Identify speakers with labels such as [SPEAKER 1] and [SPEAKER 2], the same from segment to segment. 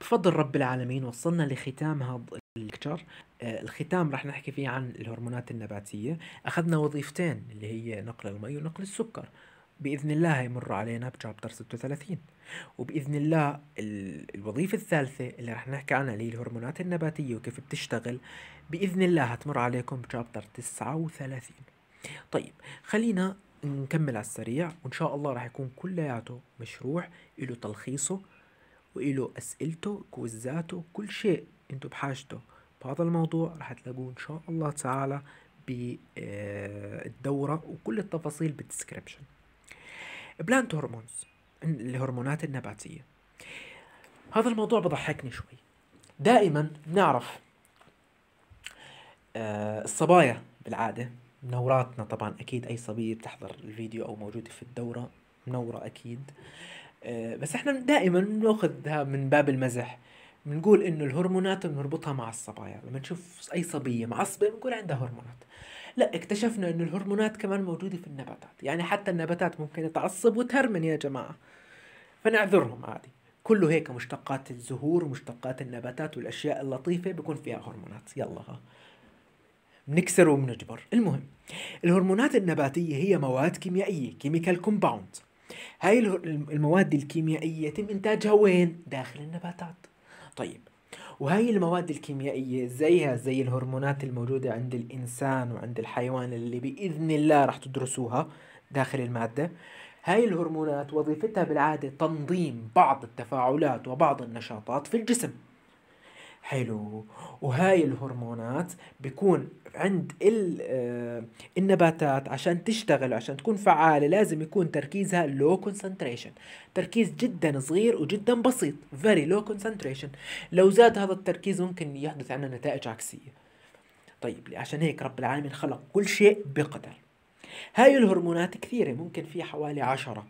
[SPEAKER 1] بفضل رب العالمين وصلنا لختام هذا الليكتشر آه، الختام راح نحكي فيه عن الهرمونات النباتية أخذنا وظيفتين اللي هي نقل المي ونقل السكر بإذن الله يمر علينا بشابتر 36 وبإذن الله الوظيفة الثالثة اللي رح نحكي عنها اللي هي الهرمونات النباتية وكيف بتشتغل بإذن الله هتمر عليكم بشابتر 39 طيب خلينا نكمل على السريع وإن شاء الله رح يكون كلياته مشروع له تلخيصه وإله أسئلته كوزاته كل شيء أنتم بحاجته بهذا الموضوع رح تلاقوه إن شاء الله تعالى بالدورة آه، وكل التفاصيل بالدسكريبشن بلانت هرمونز الهرمونات النباتية هذا الموضوع بضحكني شوي دائما بنعرف آه، الصبايا بالعادة منوراتنا طبعا أكيد أي صبية بتحضر الفيديو أو موجودة في الدورة منورة أكيد آه، بس احنا دائما بناخذها من باب المزح بنقول انه الهرمونات بنربطها مع الصبايا لما نشوف اي صبيه معصبه بنقول عندها هرمونات لا اكتشفنا انه الهرمونات كمان موجوده في النباتات يعني حتى النباتات ممكن تعصب وتهرمن يا جماعه فنعذرهم عادي كله هيك مشتقات الزهور ومشتقات النباتات والاشياء اللطيفه بيكون فيها هرمونات يلا ها بنكسر وبنجبر المهم الهرمونات النباتيه هي مواد كيميائيه كيميكال كومباوند هاي المواد الكيميائية يتم إنتاجها وين؟ داخل النباتات طيب وهي المواد الكيميائية زيها زي الهرمونات الموجودة عند الإنسان وعند الحيوان اللي بإذن الله رح تدرسوها داخل المادة هاي الهرمونات وظيفتها بالعادة تنظيم بعض التفاعلات وبعض النشاطات في الجسم حلو وهاي الهرمونات بيكون عند آه، النباتات عشان تشتغل عشان تكون فعالة لازم يكون تركيزها لو concentration تركيز جدا صغير وجدا بسيط very low concentration لو زاد هذا التركيز ممكن يحدث عندنا نتائج عكسية طيب عشان هيك رب العالمين خلق كل شيء بقدر هاي الهرمونات كثيرة ممكن في حوالي عشرة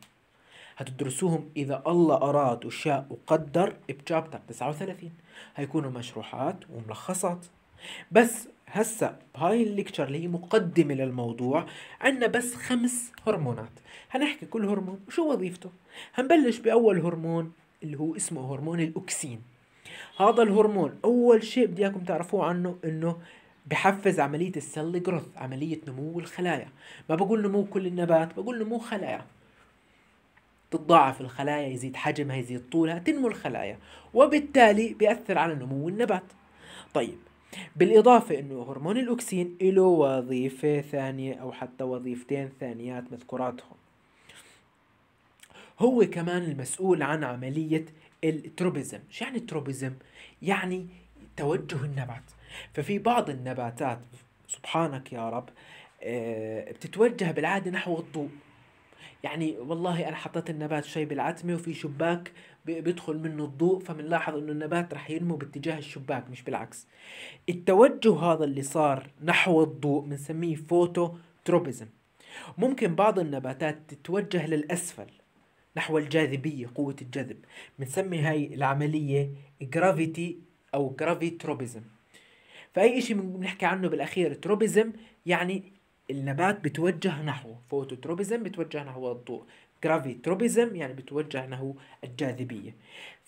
[SPEAKER 1] هتدرسوهم إذا الله أراد وشاء وقدر بشابتر 39 هيكونوا مشروحات وملخصات بس هسا بهاي الليكتشر اللي هي مقدمة للموضوع عنا بس خمس هرمونات هنحكي كل هرمون وشو وظيفته هنبلش بأول هرمون اللي هو اسمه هرمون الأكسين هذا الهرمون أول شيء بدي إياكم تعرفوه عنه إنه بحفز عملية السل جروث عملية نمو الخلايا ما بقول نمو كل النبات بقول نمو خلايا تتضاعف الخلايا يزيد حجمها يزيد طولها تنمو الخلايا وبالتالي بيأثر على نمو النبات طيب بالإضافة أنه هرمون الأكسين له وظيفة ثانية أو حتى وظيفتين ثانيات مذكوراتهم هو كمان المسؤول عن عملية التروبيزم شو يعني التروبيزم؟ يعني توجه النبات ففي بعض النباتات سبحانك يا رب آه، بتتوجه بالعادة نحو الضوء يعني والله انا حطيت النبات شوي بالعتمه وفي شباك بيدخل منه الضوء فبنلاحظ انه النبات رح ينمو باتجاه الشباك مش بالعكس التوجه هذا اللي صار نحو الضوء بنسميه فوتو تروبيزم ممكن بعض النباتات تتوجه للاسفل نحو الجاذبية قوة الجذب بنسمي هاي العملية جرافيتي أو جرافيتروبيزم فأي شيء بنحكي عنه بالأخير تروبيزم يعني النبات بتوجه نحو فوتوتروبيزم بتوجه نحو الضوء جرافيتروبيزم يعني بتوجه نحو الجاذبية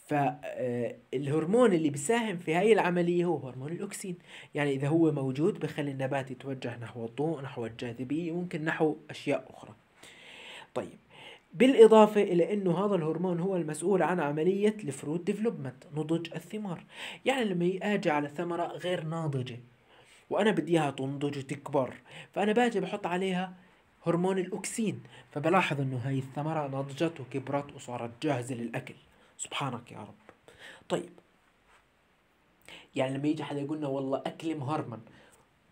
[SPEAKER 1] فالهرمون آه، اللي بيساهم في هاي العملية هو هرمون الأكسين يعني إذا هو موجود بخلي النبات يتوجه نحو الضوء نحو الجاذبية ممكن نحو أشياء أخرى طيب بالإضافة إلى أنه هذا الهرمون هو المسؤول عن عملية الفروت ديفلوبمنت نضج الثمار يعني لما يأجي على ثمرة غير ناضجة وانا بدي اياها تنضج وتكبر فانا باجي بحط عليها هرمون الاكسين فبلاحظ انه هاي الثمره نضجت وكبرت وصارت جاهزه للاكل سبحانك يا رب طيب يعني لما يجي حدا يقول لنا والله اكل مهرمن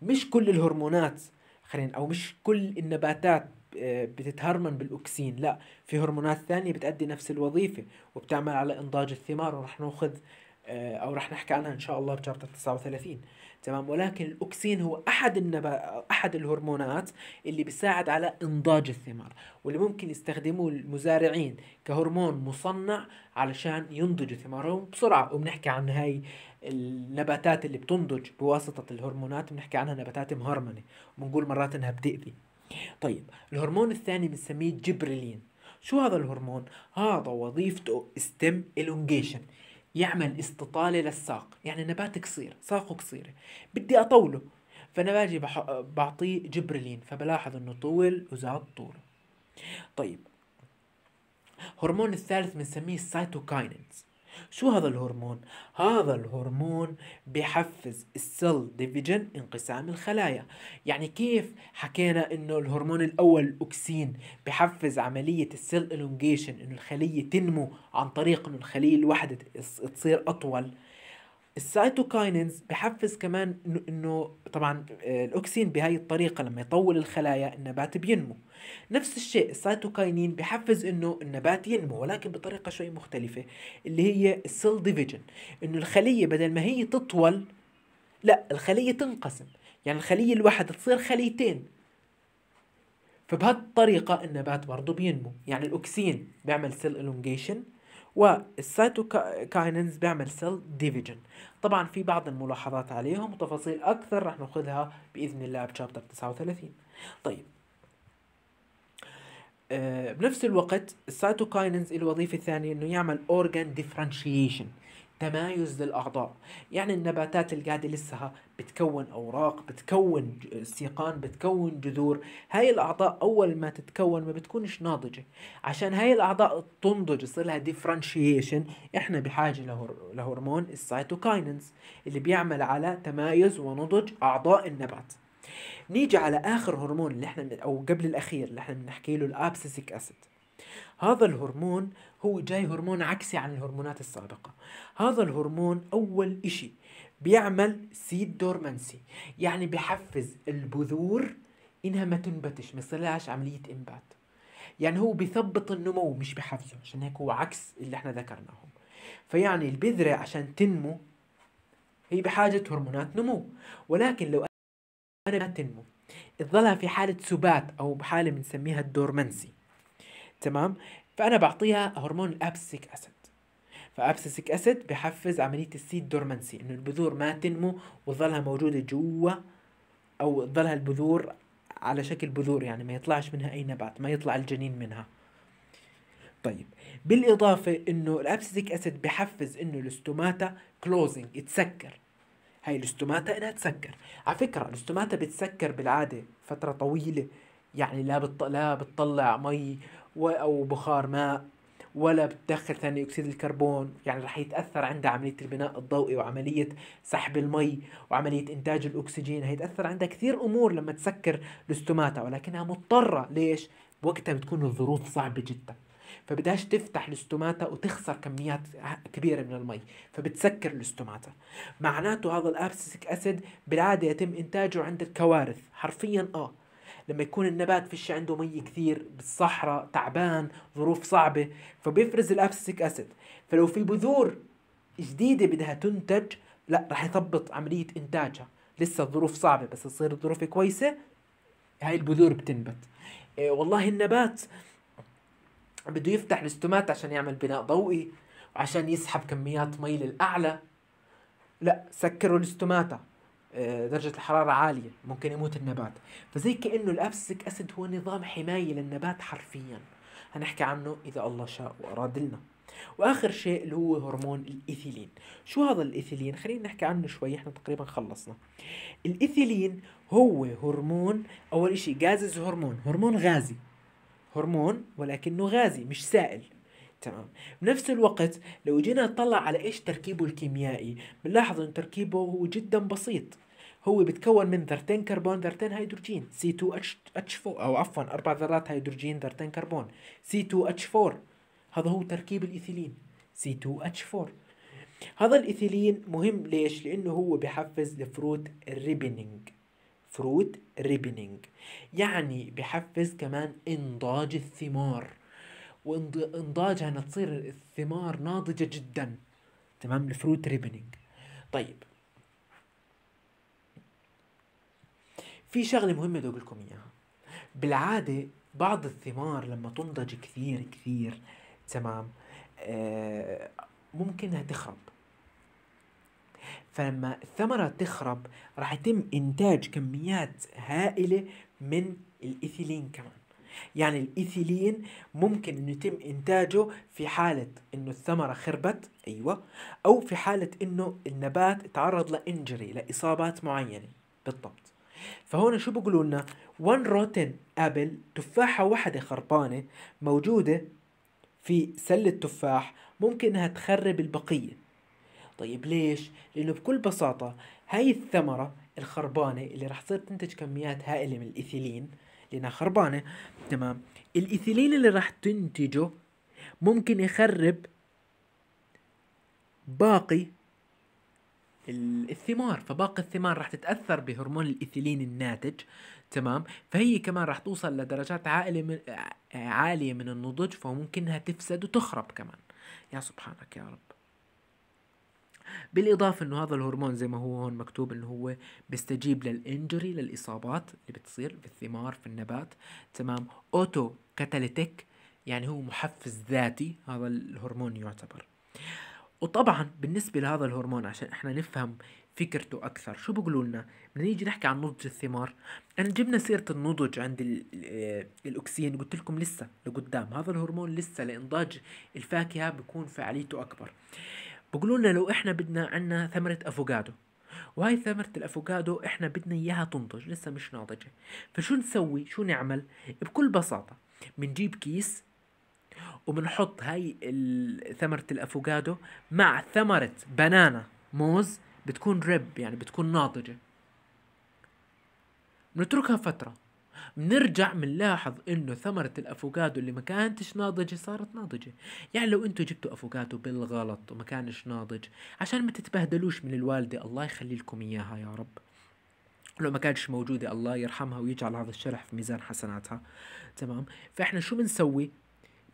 [SPEAKER 1] مش كل الهرمونات خلينا او مش كل النباتات آه، بتتهرمن بالاكسين لا في هرمونات ثانيه بتأدي نفس الوظيفه وبتعمل على انضاج الثمار ورح ناخذ آه، او رح نحكي عنها ان شاء الله بشابتر 39 تمام ولكن الأوكسين هو أحد النبا... أحد الهرمونات اللي بيساعد على إنضاج الثمار واللي ممكن يستخدموه المزارعين كهرمون مصنع علشان ينضجوا ثمارهم بسرعة وبنحكي عن هاي النباتات اللي بتنضج بواسطة الهرمونات بنحكي عنها نباتات مهرمنة وبنقول مرات إنها بتأذي طيب الهرمون الثاني بنسميه جبريلين شو هذا الهرمون؟ هذا وظيفته ستيم الونجيشن يعمل استطالة للساق يعني نبات قصير ساقه قصيرة بدي أطوله فأنا باجي بعطيه جبرلين فبلاحظ أنه طول وزاد طوله طيب هرمون الثالث بنسميه السايتوكاينز شو هذا الهرمون؟ هذا الهرمون بحفز السل ديفيجن انقسام الخلايا يعني كيف حكينا انه الهرمون الاول الاكسين بحفز عملية السل الونجيشن انه الخلية تنمو عن طريق انه الخلية الواحدة تصير اطول السيتوكاينينز بحفز كمان انه طبعا آه، الاوكسين بهاي الطريقه لما يطول الخلايا النبات بينمو نفس الشيء السيتوكاينين بحفز انه النبات ينمو ولكن بطريقه شوي مختلفه اللي هي السيل ديفيجن انه الخليه بدل ما هي تطول لا الخليه تنقسم يعني الخليه الواحده تصير خليتين فبهالطريقه النبات برضه بينمو يعني الاوكسين بيعمل سيل الونجيشن والسيتوكاينينز بيعمل سيل ديفيجن طبعا في بعض الملاحظات عليهم وتفاصيل اكثر راح ناخذها باذن الله بشابتر 39 طيب آه، بنفس الوقت السيتوكاينينز الوظيفه الثانيه انه يعمل اورجان ديفرنشيشن تمايز للأعضاء يعني النباتات اللي قاعدة لسها بتكون أوراق بتكون سيقان بتكون جذور هاي الأعضاء أول ما تتكون ما بتكونش ناضجة عشان هاي الأعضاء تنضج يصير لها ديفرنشيشن إحنا بحاجة لهرمون السيتوكاينينز اللي بيعمل على تمايز ونضج أعضاء النبات نيجي على آخر هرمون اللي إحنا أو قبل الأخير اللي إحنا بنحكي له الأبسيسيك أسيد هذا الهرمون هو جاي هرمون عكسي عن الهرمونات السابقة هذا الهرمون أول إشي بيعمل سيد دورمنسي يعني بحفز البذور إنها ما تنبتش ما يصيرلهاش عملية إنبات يعني هو بثبط النمو مش بحفزه عشان هيك هو عكس اللي احنا ذكرناهم فيعني البذرة عشان تنمو هي بحاجة هرمونات نمو ولكن لو أنا ما تنمو تظلها في حالة سبات أو بحالة بنسميها الدورمنسي تمام فانا بعطيها هرمون الابسيك اسيد فابسيك اسيد بحفز عمليه السيد دورمانسي انه البذور ما تنمو وتظلها موجوده جوا او تظلها البذور على شكل بذور يعني ما يطلعش منها اي نبات ما يطلع الجنين منها طيب بالاضافه انه الابسيك اسيد بحفز انه الاستوماتا كلوزنج تسكر هاي الاستوماتا انها تسكر على فكره الاستوماتا بتسكر بالعاده فتره طويله يعني لا بتط... لا بتطلع مي او بخار ماء ولا بتدخل ثاني اكسيد الكربون يعني رح يتاثر عندها عمليه البناء الضوئي وعمليه سحب المي وعمليه انتاج الاكسجين هيتاثر عندها كثير امور لما تسكر الاستوماتا ولكنها مضطره ليش وقتها بتكون الظروف صعبه جدا فبدهاش تفتح الاستوماتا وتخسر كميات كبيره من المي فبتسكر الاستوماتا معناته هذا الابسيسك اسيد بالعاده يتم انتاجه عند الكوارث حرفيا اه لما يكون النبات فيش عنده مي كثير بالصحراء تعبان ظروف صعبه فبيفرز الابسيك اسيد فلو في بذور جديده بدها تنتج لا رح يثبط عمليه انتاجها لسه الظروف صعبه بس تصير الظروف كويسه هاي البذور بتنبت إيه والله النبات بده يفتح الاستومات عشان يعمل بناء ضوئي وعشان يسحب كميات مي للاعلى لا سكروا الاستوماتا آه، درجة الحرارة عالية ممكن يموت النبات فزي كأنه الأبسك أسد هو نظام حماية للنبات حرفيا هنحكي عنه إذا الله شاء وأراد لنا واخر شيء اللي هو هرمون الايثيلين شو هذا الايثيلين خلينا نحكي عنه شوي احنا تقريبا خلصنا الايثيلين هو هرمون اول اشي جازز هرمون هرمون غازي هرمون ولكنه غازي مش سائل تمام بنفس الوقت لو جينا نطلع على ايش تركيبه الكيميائي بنلاحظ ان تركيبه هو جدا بسيط هو بيتكون من ذرتين كربون ذرتين هيدروجين C2H4 أو عفوا أربع ذرات هيدروجين ذرتين كربون C2H4 هذا هو تركيب الإيثيلين C2H4 هذا الإيثيلين مهم ليش؟ لأنه هو بحفز الفروت ريبنينج فروت ريبنينج يعني بحفز كمان انضاج الثمار وانضاجها تصير الثمار ناضجة جدا تمام الفروت ريبنينج طيب في شغله مهمه بدي اقول لكم اياها بالعاده بعض الثمار لما تنضج كثير كثير تمام آه ممكن انها تخرب فلما الثمرة تخرب راح يتم إنتاج كميات هائلة من الإيثيلين كمان يعني الإيثيلين ممكن إنه يتم إنتاجه في حالة إنه الثمرة خربت أيوة أو في حالة إنه النبات تعرض لإنجري لإصابات معينة بالضبط فهون شو بيقولوا لنا 1 روتن ابل تفاحه واحده خربانه موجوده في سله تفاح ممكن انها تخرب البقيه طيب ليش لانه بكل بساطه هاي الثمره الخربانه اللي راح تصير تنتج كميات هائله من الايثيلين لانها خربانه تمام الايثيلين اللي راح تنتجه ممكن يخرب باقي الثمار فباقي الثمار راح تتاثر بهرمون الايثيلين الناتج تمام فهي كمان راح توصل لدرجات عاليه من آه، عاليه من النضج فممكنها تفسد وتخرب كمان يا سبحانك يا رب بالإضافة إنه هذا الهرمون زي ما هو هون مكتوب إنه هو بيستجيب للإنجري للإصابات اللي بتصير في الثمار في النبات تمام أوتو كاتاليتيك يعني هو محفز ذاتي هذا الهرمون يعتبر وطبعا بالنسبة لهذا الهرمون عشان احنا نفهم فكرته أكثر شو بقولوا لنا بدنا نيجي نحكي عن نضج الثمار أنا يعني جبنا سيرة النضج عند الأكسين قلت لكم لسه لقدام هذا الهرمون لسه لإنضاج الفاكهة بيكون فعاليته أكبر بقولوا لنا لو احنا بدنا عنا ثمرة أفوكادو وهي ثمرة الأفوكادو احنا بدنا إياها تنضج لسه مش ناضجة فشو نسوي شو نعمل بكل بساطة بنجيب كيس وبنحط هاي ثمرة الافوكادو مع ثمرة بنانا موز بتكون ريب يعني بتكون ناضجة بنتركها فترة بنرجع بنلاحظ انه ثمرة الافوكادو اللي ما كانتش ناضجة صارت ناضجة يعني لو انتوا جبتوا افوكادو بالغلط وما كانش ناضج عشان ما تتبهدلوش من الوالدة الله يخلي لكم اياها يا رب لو ما كانتش موجودة الله يرحمها ويجعل هذا الشرح في ميزان حسناتها تمام فاحنا شو بنسوي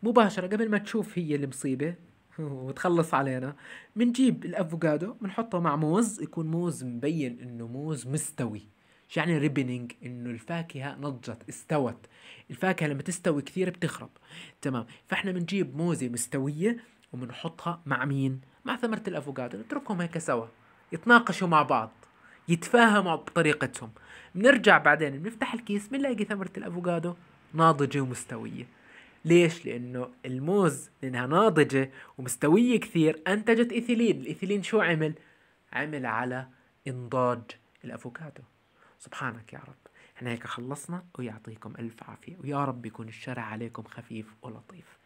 [SPEAKER 1] مباشره قبل ما تشوف هي المصيبه وتخلص علينا بنجيب الافوكادو بنحطه مع موز يكون موز مبين انه موز مستوي شو يعني ريبنينج انه الفاكهه نضجت استوت الفاكهه لما تستوي كثير بتخرب تمام فاحنا بنجيب موزه مستويه وبنحطها مع مين مع ثمره الافوكادو نتركهم هيك سوا يتناقشوا مع بعض يتفاهموا بطريقتهم بنرجع بعدين بنفتح الكيس بنلاقي ثمره الافوكادو ناضجه ومستويه ليش؟ لأنه الموز لأنها ناضجة ومستوية كثير أنتجت إيثيلين الإيثيلين شو عمل؟ عمل على إنضاج الأفوكادو سبحانك يا رب احنا هيك خلصنا ويعطيكم ألف عافية ويا رب يكون الشرع عليكم خفيف ولطيف